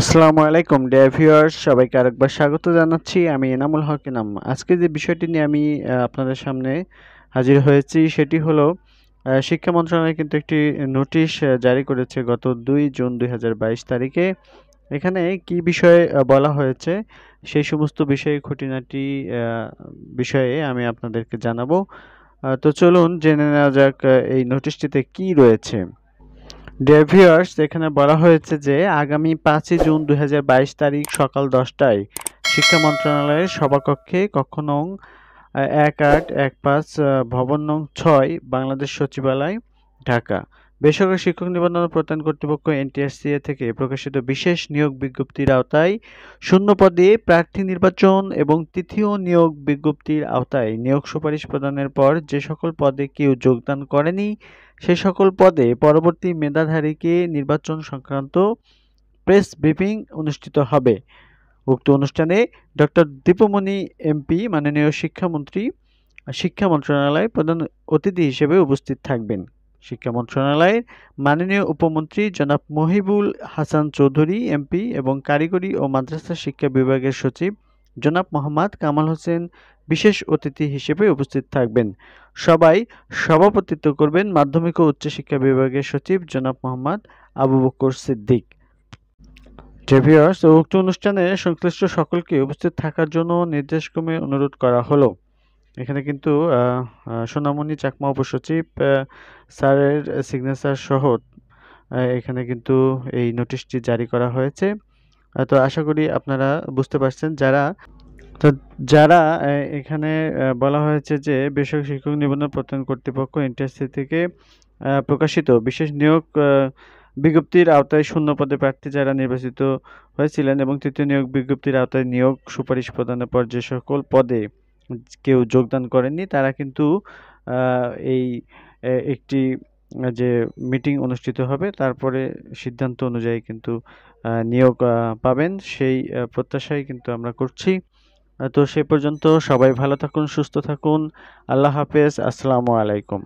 আসসালামু আলাইকুম dear viewers সবাইকে আরেকবার স্বাগত জানাচ্ছি আমি এনামুল হক ইনাম আজকে যে বিষয়টি নিয়ে আমি আপনাদের সামনে হাজির হয়েছি সেটি হলো শিক্ষা মন্ত্রণালয় কিন্তু একটি নোটিশ জারি করেছে গত দুই জুন দুই তারিখে এখানে কি বিষয়ে বলা হয়েছে সেই সমস্ত বিষয়ে খুঁটিনাটি বিষয়ে আমি আপনাদেরকে জানাবো তো চলুন জেনে নেওয়া যাক এই নোটিশটিতে কি রয়েছে ডেভিয়ার্স এখানে বলা হয়েছে যে আগামী পাঁচই জুন দুই তারিখ সকাল দশটায় শিক্ষা মন্ত্রণালয়ের সভাকক্ষে কক্ষ নং এক আট এক পাঁচ ভবন নং ছয় বাংলাদেশ সচিবালয় ঢাকা বেসরকারি শিক্ষক নিবন্ধন প্রত্যয়ন কর্তৃপক্ষ এনটিএসসিএ থেকে প্রকাশিত বিশেষ নিয়োগ বিজ্ঞপ্তির আওতায় শূন্য পদে প্রার্থী নির্বাচন এবং তৃতীয় নিয়োগ বিজ্ঞপ্তির আওতায় নিয়োগ সুপারিশ প্রদানের পর যে সকল পদে কেউ যোগদান করেনি সে সকল পদে পরবর্তী মেধাধারীকে নির্বাচন সংক্রান্ত প্রেস ব্রিফিং অনুষ্ঠিত হবে উক্ত অনুষ্ঠানে ডক্টর দীপমণি এমপি মাননীয় শিক্ষামন্ত্রী শিক্ষা মন্ত্রণালয় প্রধান অতিথি হিসেবে উপস্থিত থাকবেন শিক্ষা মন্ত্রণালয়ের মাননীয় উপমন্ত্রী জনাব মহিবুল হাসান চৌধুরী এমপি এবং কারিগরি ও মাদ্রাসা শিক্ষা বিভাগের সচিব জনাব মোহাম্মদ কামাল হোসেন বিশেষ অতিথি হিসেবে উপস্থিত থাকবেন সবাই সভাপতিত্ব করবেন মাধ্যমিক ও উচ্চশিক্ষা বিভাগের সচিব জনাব মোহাম্মদ আবু বকর সিদ্দিক জেভিয়ার্স উক্ত অনুষ্ঠানে সংশ্লিষ্ট সকলকে উপস্থিত থাকার জন্য নির্দেশক্রমে অনুরোধ করা হলো এখানে কিন্তু সোনামণি চাকমা উপসচিব স্যারের সিগনেচার সহ এখানে কিন্তু এই নোটিশটি জারি করা হয়েছে তো আশা করি আপনারা বুঝতে পারছেন যারা তো যারা এখানে বলা হয়েছে যে বেসরকারি শিক্ষক নিবন্ধন প্রত্যয়ন কর্তৃপক্ষ ইন্টারসি থেকে প্রকাশিত বিশেষ নিয়োগ বিজ্ঞপ্তির আওতায় শূন্য পদে প্রার্থী যারা নির্বাচিত হয়েছিলেন এবং তৃতীয় নিয়োগ বিজ্ঞপ্তির আওতায় নিয়োগ সুপারিশ প্রদানের পর যে সকল পদে কেউ যোগদান করেননি তারা কিন্তু এই একটি যে মিটিং অনুষ্ঠিত হবে তারপরে সিদ্ধান্ত অনুযায়ী কিন্তু নিয়োগ পাবেন সেই প্রত্যাশাই কিন্তু আমরা করছি তো সে পর্যন্ত সবাই ভালো থাকুন সুস্থ থাকুন আল্লাহ হাফেজ আসসালামু আলাইকুম